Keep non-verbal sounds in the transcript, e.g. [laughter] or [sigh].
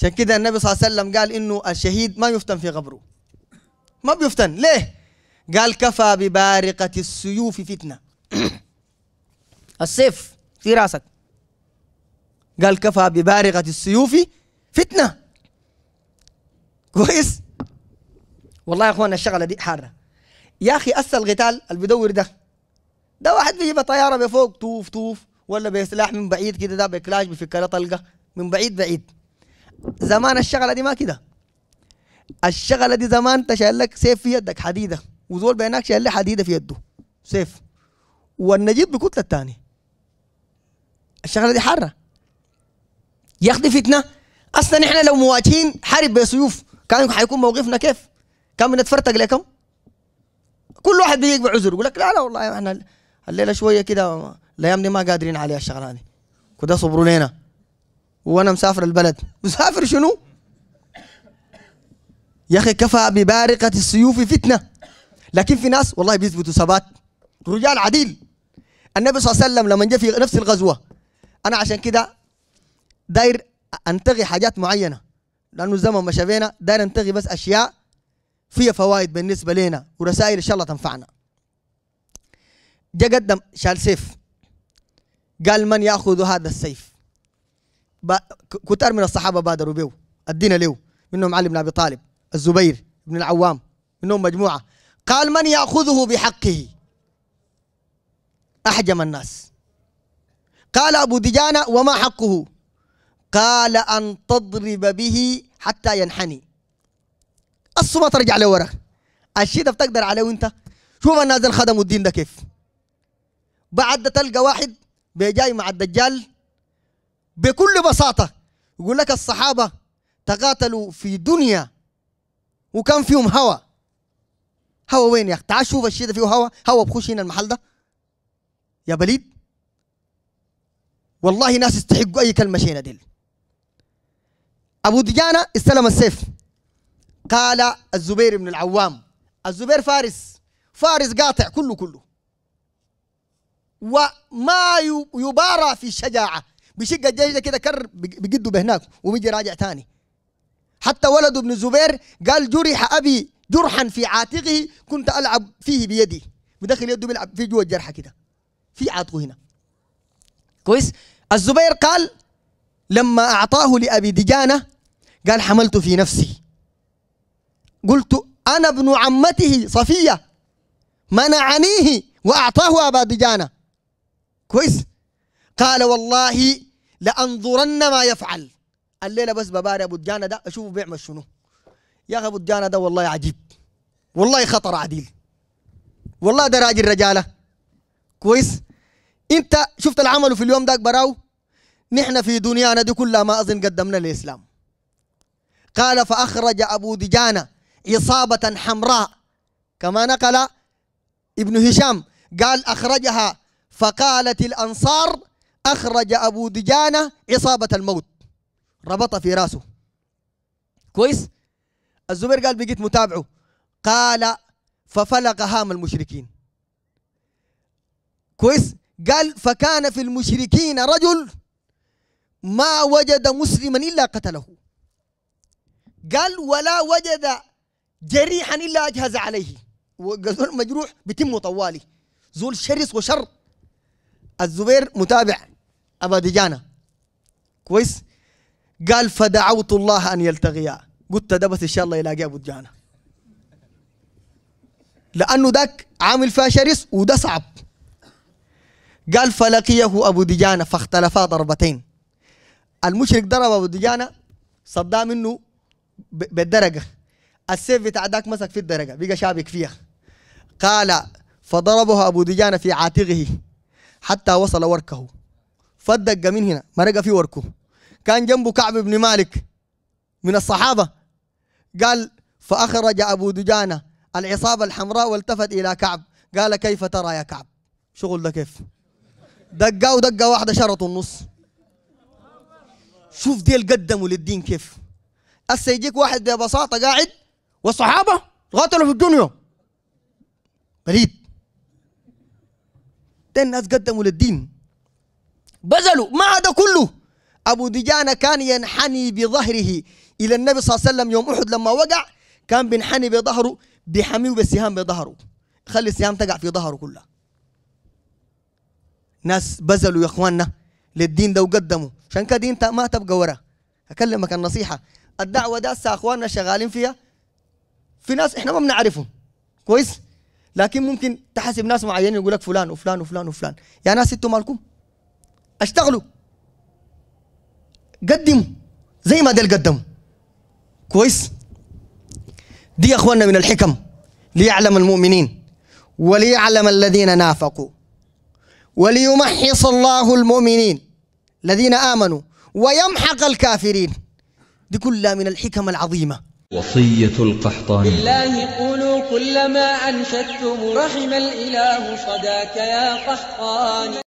عشان كده النبي صلى الله عليه وسلم قال انه الشهيد ما يفتن في قبره ما بيفتن ليه قال كفى ببارقة السيوف فتنة [coughs] السيف في راسك قال كفى ببارقة السيوف فتنة كويس والله يا اخوانا الشغله دي حاره يا اخي اسا القتال اللي بدور ده ده واحد بيجيب طياره بفوق توف توف ولا بسلاح من بعيد كده ده بكلاش بفكرة طلقه من بعيد بعيد زمان الشغله دي ما كده الشغله دي زمان انت شايل لك سيف في يدك حديده وزول بينك شايل لي حديده في يده سيف والنجيب بكتله الثاني الشغله دي حاره يا اخي فتنه اصلا احنا لو مواجهين حرب بسيوف كان حيكون موقفنا كيف؟ كان بنتفرتق لكم؟ كل واحد بيجيك بعذر يقول لك لا لا والله احنا الليله شويه كده الايام دي ما قادرين عليها الشغلانه دي كده صبروا لنا وانا مسافر البلد مسافر شنو يا اخي كفى ببارقه السيوف فتنه لكن في ناس والله بيثبتوا ثبات رجال عديل النبي صلى الله عليه وسلم لما جاء في نفس الغزوه انا عشان كده داير انتغي حاجات معينه لانه الزمن ما شافينا داير انتغي بس اشياء فيها فوائد بالنسبه لنا ورسائل ان شاء الله تنفعنا جاء قدم شال سيف قال من ياخذ هذا السيف كتار من الصحابه بادروا به الدين له منهم علي بن ابي طالب الزبير بن العوام منهم مجموعه قال من ياخذه بحقه احجم الناس قال ابو دجانه وما حقه قال ان تضرب به حتى ينحني الصوم ترجع لورا الشيء ده بتقدر عليه وانت شوف الناس خدموا الدين ده كيف بعد تلقى واحد بيجاي مع الدجال بكل بساطة يقول لك الصحابة تقاتلوا في دنيا وكان فيهم هوا هوا وين يا أخي تعال شوف الشيء ده فيه هوا هوا بخش هنا المحل ده يا بليد والله ناس يستحقوا أي كلمة شينا ديل أبو دجانة استلم السيف قال الزبير بن العوام الزبير فارس فارس قاطع كله كله وما يبارى في الشجاعة بيشق الجيش ده كده كر بجده بهناك وبيجي راجع تاني حتى ولد ابن الزبير قال جرح ابي جرحا في عاتقه كنت العب فيه بيدي بدخل يده بيلعب في جوه الجرحه كده في عاتقه هنا كويس الزبير قال لما اعطاه لابي دجانه قال حملت في نفسي قلت انا ابن عمته صفيه منعنيه واعطاه ابا دجانه كويس قال والله لانظرن ما يفعل الليله بس بباري ابو الجانه ده اشوفه بيعمل شنو يا اخي ابو الجانه ده والله عجيب والله خطر عديل والله ده راجل رجاله كويس انت شفت العمل في اليوم ده براو نحن في دنيانا دي كلها ما اظن قدمنا للاسلام قال فاخرج ابو دجانه اصابه حمراء كما نقل ابن هشام قال اخرجها فقالت الانصار أخرج أبو دجانة عصابة الموت ربطها في راسه كويس الزبير قال بقيت متابعه قال ففلق هام المشركين كويس قال فكان في المشركين رجل ما وجد مسلما إلا قتله قال ولا وجد جريحا إلا أجهز عليه وقال مجروح بتمه طوالي زول شرس وشر الزبير متابع أبا دجانة كويس قال فدعوت الله أن يلتقيا قلت ده بس إن شاء الله يلاقي أبو دجانة لأنه ذاك عامل فيها شرس وده صعب قال فلقيه أبو دجانة فاختلفا ضربتين المشرك ضرب أبو دجانة صداه منه بالدرجة السيف بتاع ذاك مسك في الدرجة بقى شابك فيها قال فضربه أبو دجانة في عاتقه حتى وصل وركه فدق من هنا مرق في وركه كان جنبه كعب بن مالك من الصحابة قال فأخرج أبو دجانة العصابة الحمراء والتفت إلى كعب قال كيف ترى يا كعب شغل ده كيف دقة ودقة واحدة شرطوا النص شوف دي قدموا للدين كيف هسه يجيك واحد ببساطة قاعد والصحابة قاتلوا في الدنيا بريد ده الناس قدموا للدين بذلوا ما عدا كله أبو دجانة كان ينحني بظهره إلى النبي صلى الله عليه وسلم يوم أحد لما وقع كان بينحني بظهره بيحميه بالسهام بظهره خلي السهام تقع في ظهره كلها ناس بذلوا يا اخواننا للدين ده وقدموا عشان كده انت ما تبقى ورا اكلمك النصيحه الدعوه ده هسه اخواننا شغالين فيها في ناس احنا ما بنعرفهم كويس لكن ممكن تحسب ناس معينين يقول لك فلان وفلان وفلان وفلان يا ناس انتوا مالكم اشتغلوا قدموا زي ما ديل قدموا كويس دي يا اخواننا من الحكم ليعلم المؤمنين وليعلم الذين نافقوا وليمحص الله المؤمنين الذين امنوا ويمحق الكافرين دي كلها من الحكم العظيمه وصية القحطان بالله قولوا كلما أنشدتم رحم الإله صداك يا قحطان